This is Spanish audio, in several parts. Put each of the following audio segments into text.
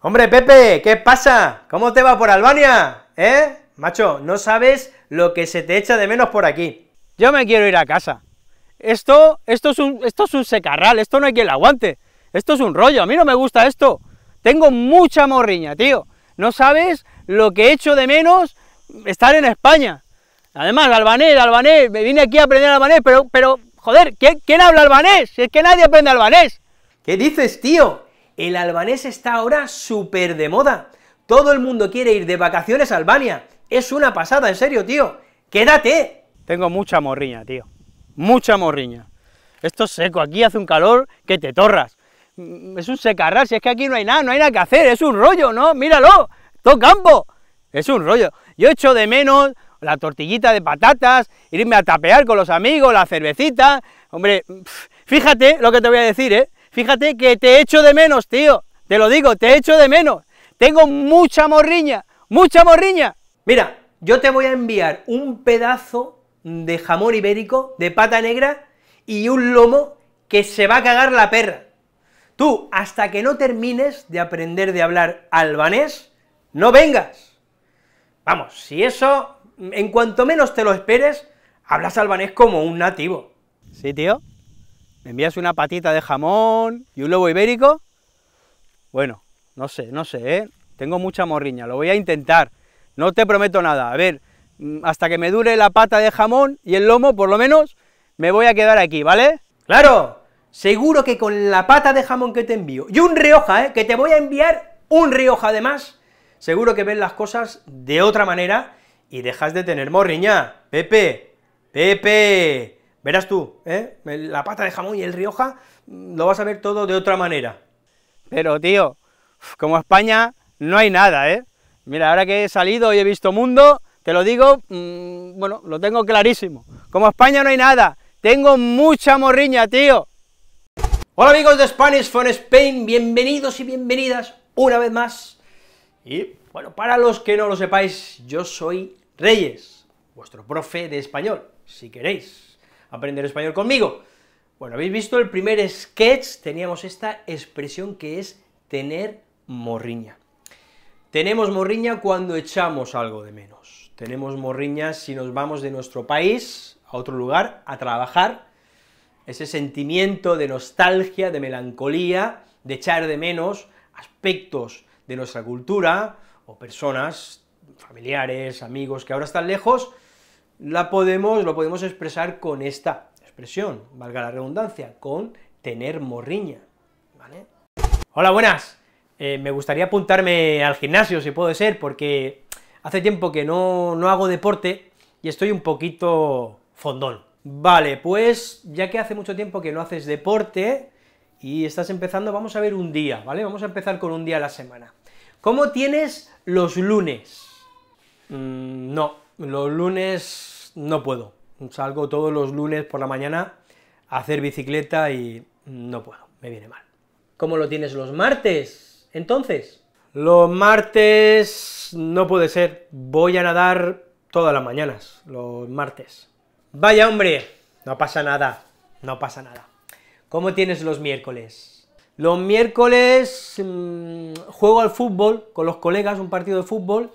Hombre, Pepe, ¿qué pasa? ¿Cómo te va por Albania? ¿Eh? Macho, no sabes lo que se te echa de menos por aquí. Yo me quiero ir a casa. Esto, esto es un, esto es un secarral, esto no hay quien lo aguante. Esto es un rollo, a mí no me gusta esto. Tengo mucha morriña, tío. No sabes lo que echo de menos estar en España. Además, albanés, albanés, me vine aquí a aprender albanés, pero, pero, joder, ¿quién, habla albanés? Es que nadie aprende albanés. ¿Qué dices, tío? El albanés está ahora súper de moda. Todo el mundo quiere ir de vacaciones a Albania. Es una pasada, en serio, tío. ¡Quédate! Tengo mucha morriña, tío. Mucha morriña. Esto es seco, aquí hace un calor que te torras. Mm, es un secarrar, si es que aquí no hay nada, no hay nada que hacer, es un rollo, ¿no? Míralo, todo campo. Es un rollo. Yo echo de menos la tortillita de patatas, irme a tapear con los amigos, la cervecita. Hombre, fíjate lo que te voy a decir, ¿eh? Fíjate que te echo de menos, tío. Te lo digo, te echo de menos. Tengo mucha morriña, mucha morriña. Mira, yo te voy a enviar un pedazo de jamón ibérico de pata negra y un lomo que se va a cagar la perra. Tú, hasta que no termines de aprender de hablar albanés, no vengas. Vamos, si eso en cuanto menos te lo esperes, hablas albanés como un nativo. Sí, tío. Me envías una patita de jamón y un lobo ibérico. Bueno, no sé, no sé, ¿eh? Tengo mucha morriña, lo voy a intentar. No te prometo nada. A ver, mm, hasta que me dure la pata de jamón y el lomo, por lo menos, me voy a quedar aquí, ¿vale? ¡Claro! Seguro que con la pata de jamón que te envío, y un Rioja, ¿eh? que te voy a enviar un Rioja además, seguro que ves las cosas de otra manera y dejas de tener morriña. Pepe, Pepe, verás tú, ¿eh? La pata de jamón y el Rioja mm, lo vas a ver todo de otra manera. Pero tío, como España no hay nada, ¿eh? Mira, ahora que he salido y he visto mundo, te lo digo, mm, bueno, lo tengo clarísimo. Como España no hay nada, tengo mucha morriña, tío. Hola amigos de Spanish for Spain, bienvenidos y bienvenidas una vez más. Y bueno, para los que no lo sepáis, yo soy Reyes, vuestro profe de español, si queréis aprender español conmigo. Bueno, habéis visto el primer sketch, teníamos esta expresión que es tener morriña. Tenemos morriña cuando echamos algo de menos. Tenemos morriña si nos vamos de nuestro país a otro lugar a trabajar. Ese sentimiento de nostalgia, de melancolía, de echar de menos aspectos de nuestra cultura, o personas, familiares, amigos que ahora están lejos, la podemos, lo podemos expresar con esta expresión, valga la redundancia, con tener morriña, Hola, buenas. Eh, me gustaría apuntarme al gimnasio, si puede ser, porque hace tiempo que no, no hago deporte y estoy un poquito fondón. Vale, pues ya que hace mucho tiempo que no haces deporte y estás empezando, vamos a ver un día, ¿vale? Vamos a empezar con un día a la semana. ¿Cómo tienes los lunes? Mm, no, los lunes no puedo. Salgo todos los lunes por la mañana a hacer bicicleta y no puedo, me viene mal. ¿Cómo lo tienes los martes? Entonces. Los martes no puede ser. Voy a nadar todas las mañanas, los martes. Vaya hombre, no pasa nada, no pasa nada. ¿Cómo tienes los miércoles? Los miércoles mm, juego al fútbol con los colegas, un partido de fútbol,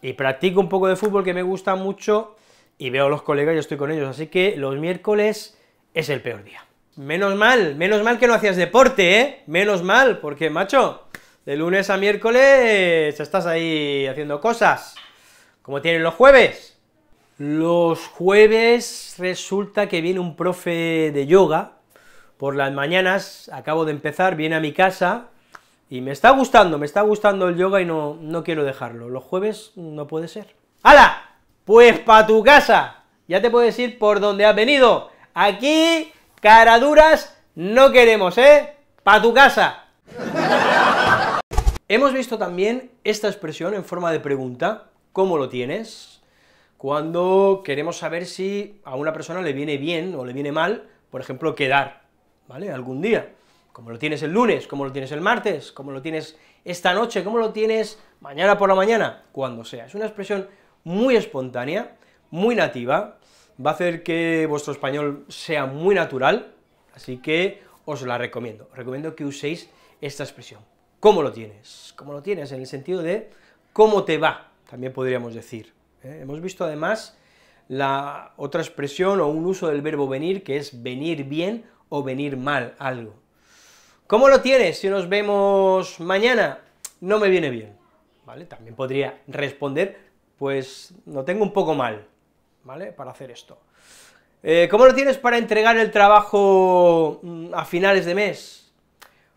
y practico un poco de fútbol que me gusta mucho, y veo a los colegas y estoy con ellos, así que los miércoles es el peor día. Menos mal, menos mal que no hacías deporte, ¿eh? Menos mal, porque, macho, de lunes a miércoles estás ahí haciendo cosas, como tienen los jueves. Los jueves resulta que viene un profe de yoga, por las mañanas, acabo de empezar, viene a mi casa, y me está gustando, me está gustando el yoga y no, no quiero dejarlo. Los jueves no puede ser. ¡Hala! Pues pa' tu casa. Ya te puedes ir por donde has venido. Aquí, caraduras, no queremos, ¿eh? Pa' tu casa. Hemos visto también esta expresión en forma de pregunta, ¿cómo lo tienes? Cuando queremos saber si a una persona le viene bien o le viene mal, por ejemplo, quedar. ¿vale? Algún día, como lo tienes el lunes, como lo tienes el martes, como lo tienes esta noche, como lo tienes mañana por la mañana, cuando sea. Es una expresión muy espontánea, muy nativa, va a hacer que vuestro español sea muy natural, así que os la recomiendo. recomiendo que uséis esta expresión. ¿Cómo lo tienes? ¿Cómo lo tienes? En el sentido de cómo te va, también podríamos decir. ¿eh? Hemos visto además la otra expresión o un uso del verbo venir, que es venir bien o venir mal algo. ¿Cómo lo tienes si nos vemos mañana? No me viene bien, ¿vale? También podría responder, pues lo tengo un poco mal, ¿vale? Para hacer esto. Eh, ¿Cómo lo tienes para entregar el trabajo mm, a finales de mes?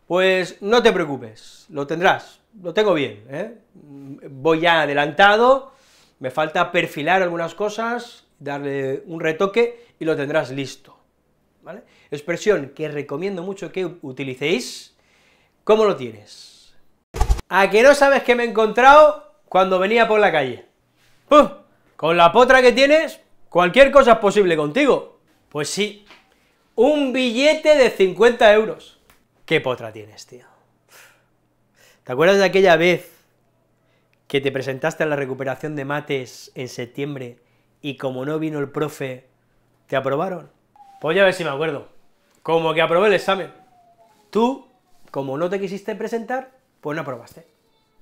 Pues no te preocupes, lo tendrás, lo tengo bien, ¿eh? Voy ya adelantado, me falta perfilar algunas cosas, darle un retoque y lo tendrás listo, ¿vale? expresión que recomiendo mucho que utilicéis, ¿cómo lo tienes? ¿A que no sabes que me he encontrado cuando venía por la calle? ¡Puf! Con la potra que tienes, cualquier cosa es posible contigo. Pues sí, un billete de 50 euros. ¿Qué potra tienes, tío? ¿Te acuerdas de aquella vez que te presentaste a la recuperación de mates en septiembre y como no vino el profe, te aprobaron? Pues ya a ver si me acuerdo. Como que aprobé el examen. Tú, como no te quisiste presentar, pues no aprobaste.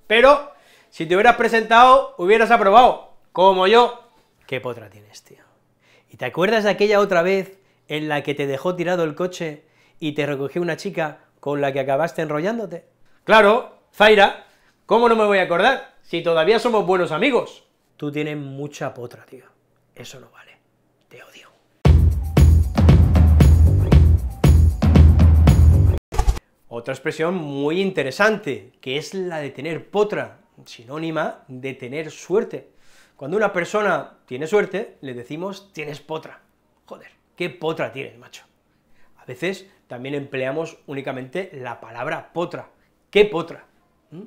Pero, si te hubieras presentado, hubieras aprobado. Como yo. ¿Qué potra tienes, tío? ¿Y te acuerdas de aquella otra vez en la que te dejó tirado el coche y te recogió una chica con la que acabaste enrollándote? Claro, Zaira, ¿cómo no me voy a acordar? Si todavía somos buenos amigos. Tú tienes mucha potra, tío. Eso no vale. Otra expresión muy interesante, que es la de tener potra, sinónima de tener suerte. Cuando una persona tiene suerte, le decimos tienes potra. Joder, ¿qué potra tienes, macho? A veces también empleamos únicamente la palabra potra. ¿Qué potra? ¿Mm?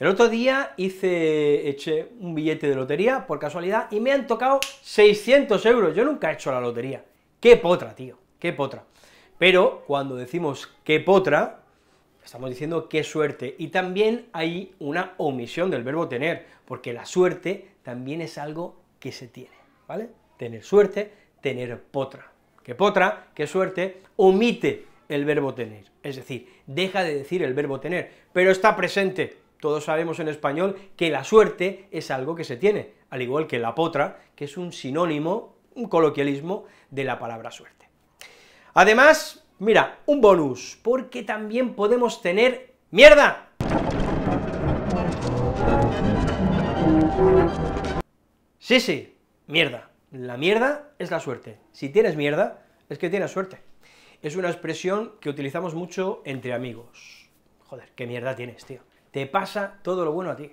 El otro día hice, eché un billete de lotería por casualidad y me han tocado 600 euros. Yo nunca he hecho la lotería. ¡Qué potra, tío! ¡Qué potra! Pero cuando decimos qué potra, Estamos diciendo qué suerte. Y también hay una omisión del verbo tener, porque la suerte también es algo que se tiene, ¿vale? Tener suerte, tener potra. Que potra, que suerte, omite el verbo tener, es decir, deja de decir el verbo tener, pero está presente. Todos sabemos en español que la suerte es algo que se tiene, al igual que la potra, que es un sinónimo, un coloquialismo de la palabra suerte. Además, Mira, un bonus, porque también podemos tener mierda. Sí, sí, mierda. La mierda es la suerte. Si tienes mierda, es que tienes suerte. Es una expresión que utilizamos mucho entre amigos. Joder, qué mierda tienes, tío. Te pasa todo lo bueno a ti.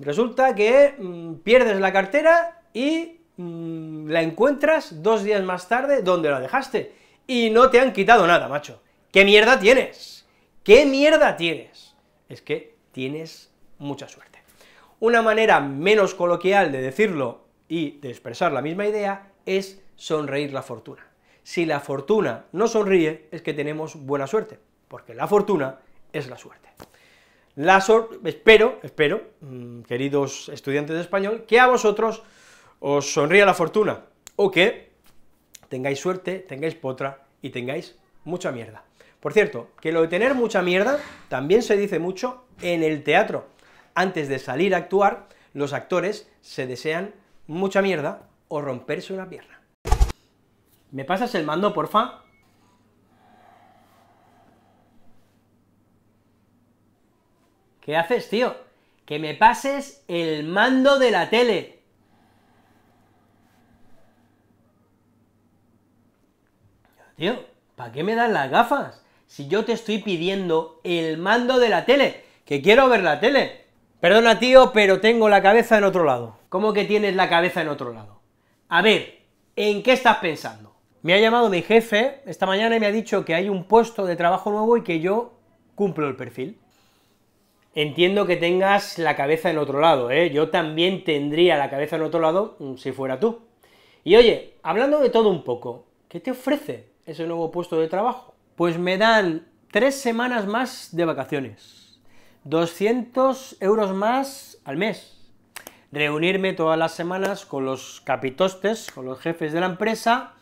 Resulta que mm, pierdes la cartera y mm, la encuentras dos días más tarde donde la dejaste y no te han quitado nada, macho. ¿Qué mierda tienes? ¿Qué mierda tienes? Es que tienes mucha suerte. Una manera menos coloquial de decirlo y de expresar la misma idea es sonreír la fortuna. Si la fortuna no sonríe, es que tenemos buena suerte, porque la fortuna es la suerte. espero, espero, mm, queridos estudiantes de español, que a vosotros os sonría la fortuna, o que tengáis suerte, tengáis potra, y tengáis mucha mierda. Por cierto, que lo de tener mucha mierda también se dice mucho en el teatro. Antes de salir a actuar, los actores se desean mucha mierda o romperse una pierna. ¿Me pasas el mando, porfa? ¿Qué haces, tío? Que me pases el mando de la tele. tío, ¿para qué me dan las gafas? Si yo te estoy pidiendo el mando de la tele, que quiero ver la tele. Perdona, tío, pero tengo la cabeza en otro lado. ¿Cómo que tienes la cabeza en otro lado? A ver, ¿en qué estás pensando? Me ha llamado mi jefe esta mañana y me ha dicho que hay un puesto de trabajo nuevo y que yo cumplo el perfil. Entiendo que tengas la cabeza en otro lado, ¿eh? Yo también tendría la cabeza en otro lado mm, si fuera tú. Y oye, hablando de todo un poco, ¿qué te ofrece? ese nuevo puesto de trabajo? Pues me dan tres semanas más de vacaciones, 200 euros más al mes, reunirme todas las semanas con los capitostes, con los jefes de la empresa,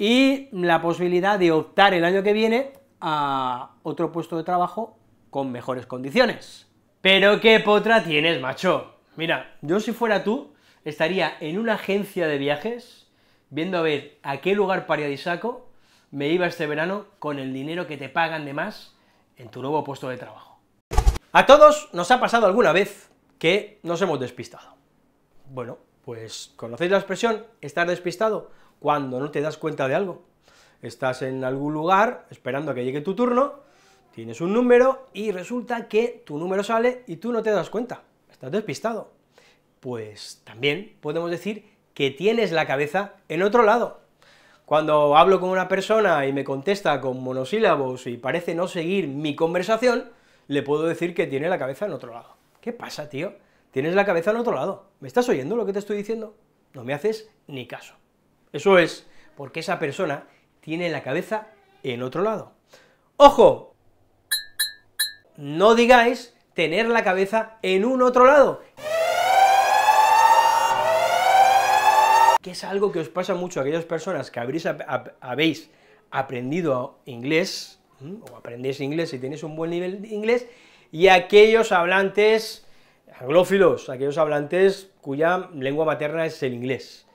y la posibilidad de optar el año que viene a otro puesto de trabajo con mejores condiciones. Pero qué potra tienes, macho. Mira, yo si fuera tú, estaría en una agencia de viajes, viendo a ver a qué lugar paradisíaco me iba este verano con el dinero que te pagan de más en tu nuevo puesto de trabajo. A todos nos ha pasado alguna vez que nos hemos despistado. Bueno, pues conocéis la expresión estar despistado cuando no te das cuenta de algo. Estás en algún lugar esperando a que llegue tu turno, tienes un número y resulta que tu número sale y tú no te das cuenta, estás despistado. Pues también podemos decir que tienes la cabeza en otro lado. Cuando hablo con una persona y me contesta con monosílabos y parece no seguir mi conversación, le puedo decir que tiene la cabeza en otro lado. ¿Qué pasa, tío? Tienes la cabeza en otro lado. ¿Me estás oyendo lo que te estoy diciendo? No me haces ni caso. Eso es porque esa persona tiene la cabeza en otro lado. ¡Ojo! No digáis tener la cabeza en un otro lado. que es algo que os pasa mucho a aquellas personas que habéis aprendido inglés, o aprendéis inglés y tenéis un buen nivel de inglés, y aquellos hablantes anglófilos, aquellos hablantes cuya lengua materna es el inglés.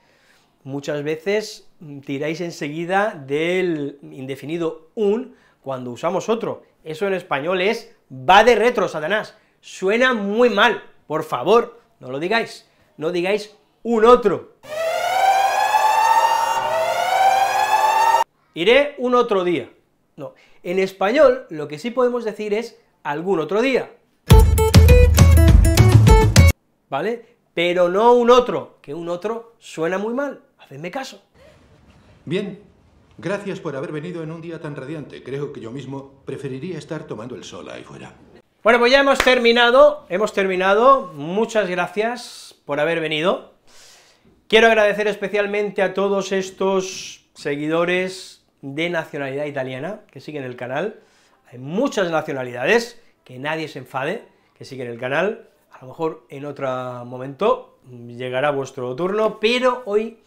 Muchas veces mm, tiráis enseguida del indefinido un cuando usamos otro. Eso en español es va de retro, Satanás. Suena muy mal. Por favor, no lo digáis. No digáis un otro. iré un otro día. No, en español lo que sí podemos decir es algún otro día. ¿Vale? Pero no un otro, que un otro suena muy mal, hacedme caso. Bien, gracias por haber venido en un día tan radiante, creo que yo mismo preferiría estar tomando el sol ahí fuera. Bueno, pues ya hemos terminado, hemos terminado, muchas gracias por haber venido. Quiero agradecer especialmente a todos estos seguidores, de nacionalidad italiana que siguen el canal. Hay muchas nacionalidades, que nadie se enfade, que siguen el canal. A lo mejor en otro momento llegará vuestro turno, pero hoy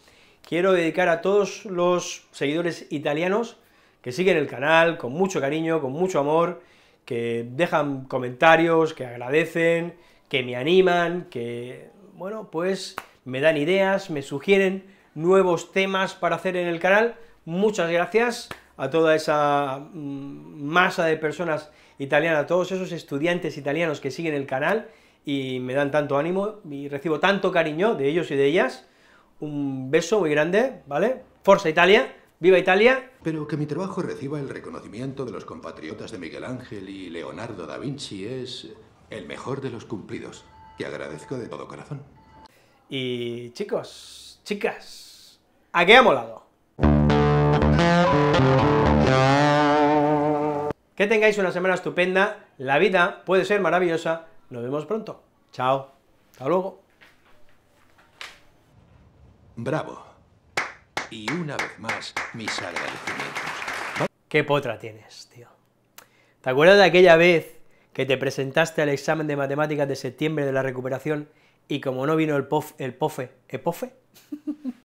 quiero dedicar a todos los seguidores italianos que siguen el canal con mucho cariño, con mucho amor, que dejan comentarios, que agradecen, que me animan, que, bueno, pues me dan ideas, me sugieren nuevos temas para hacer en el canal, Muchas gracias a toda esa mm, masa de personas italianas, a todos esos estudiantes italianos que siguen el canal y me dan tanto ánimo y recibo tanto cariño de ellos y de ellas. Un beso muy grande, ¿vale? Forza Italia, viva Italia. Pero que mi trabajo reciba el reconocimiento de los compatriotas de Miguel Ángel y Leonardo da Vinci es el mejor de los cumplidos, que agradezco de todo corazón. Y chicos, chicas, ¿a qué ha molado? Que tengáis una semana estupenda, la vida puede ser maravillosa, nos vemos pronto. Chao, hasta luego. Bravo. Y una vez más, mis agradecimientos. Qué potra tienes, tío. ¿Te acuerdas de aquella vez que te presentaste al examen de matemáticas de septiembre de la recuperación y como no vino el, pof, el pofe, pofe?